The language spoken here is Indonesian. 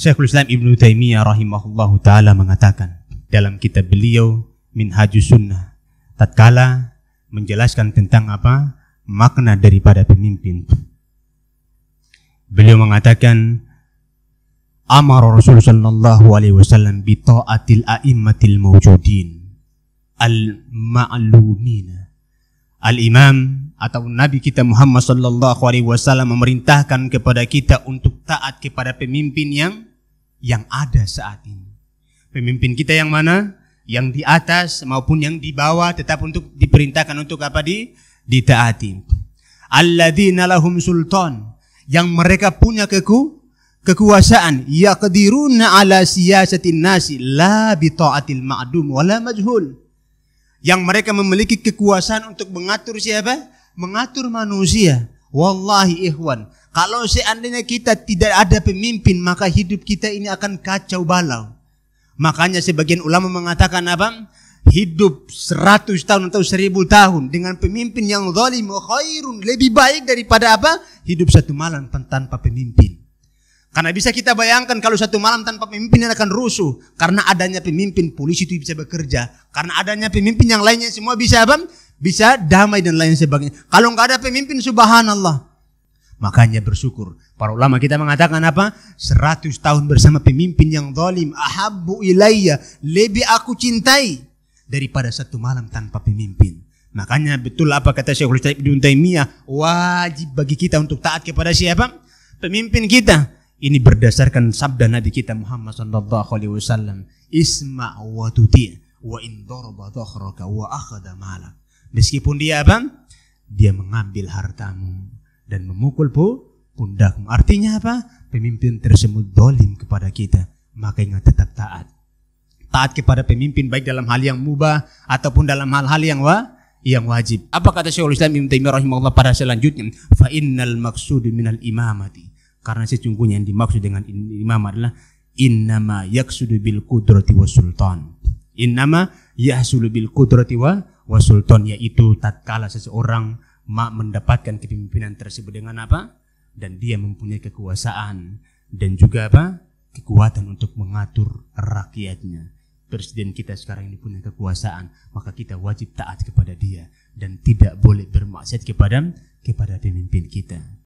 Syekhul Islam Ibnu Taimiyah rahimahullahu taala mengatakan dalam kitab beliau Minhajus Sunnah tatkala menjelaskan tentang apa makna daripada pemimpin. Beliau mengatakan Amar Rasul sallallahu alaihi wasallam bi ta'atil a'immatil mawjudin al ma'lumin. Al Imam atau Nabi kita Muhammad sallallahu alaihi wasallam memerintahkan kepada kita untuk taat kepada pemimpin yang yang ada saat ini. Pemimpin kita yang mana? Yang di atas maupun yang di bawah tetap untuk diperintahkan untuk apa di ditaati. Alladzina lahum sultan yang mereka punya keku kekuasaan yaqdiruna ala siyasatin nasi la bita'atil ma'dum wala majhul yang mereka memiliki kekuasaan untuk mengatur siapa? Mengatur manusia Wallahi ikhwan, kalau seandainya kita tidak ada pemimpin, maka hidup kita ini akan kacau balau. Makanya sebagian ulama mengatakan apa? Hidup seratus tahun atau seribu tahun dengan pemimpin yang zalim khairun lebih baik daripada apa? Hidup satu malam tanpa pemimpin. Karena bisa kita bayangkan kalau satu malam tanpa pemimpin akan rusuh. Karena adanya pemimpin polisi itu bisa bekerja. Karena adanya pemimpin yang lainnya semua bisa apa? bisa damai dan lain sebagainya. Kalau nggak ada pemimpin, subhanallah. Makanya bersyukur. Para ulama kita mengatakan apa? 100 tahun bersama pemimpin yang zalim. Ahabbu ilayya. Lebih aku cintai daripada satu malam tanpa pemimpin. Makanya betul apa kata Syekhul Islam Ibn Taimiyah. Wajib bagi kita untuk taat kepada siapa? Pemimpin kita. Ini berdasarkan sabda Nabi kita Muhammad sallallahu alaihi wasallam. Isma' wa tuti' wa in daraba wa akhadha malak. Meskipun dia apa? Dia mengambil hartamu dan memukul pundakmu. Artinya apa? Pemimpin tersebut dolim kepada kita. Maka ingat tetap taat. Taat kepada pemimpin baik dalam hal yang mubah ataupun dalam hal-hal yang wa yang wajib. Apa kata Syekhul Islam Ibnu Taimiyah rahimahullah pada selanjutnya? Fa innal maqsud minal imamati. Karena sesungguhnya yang dimaksud dengan imam adalah innama yaksudu bil qudrati wa sultan. Innama yahsulu bil qudrati wa sultan yaitu tatkala seseorang mak mendapatkan kepemimpinan tersebut dengan apa? Dan dia mempunyai kekuasaan dan juga apa? kekuatan untuk mengatur rakyatnya. Presiden kita sekarang ini punya kekuasaan, maka kita wajib taat kepada dia dan tidak boleh bermaksiat kepada kepada pemimpin kita.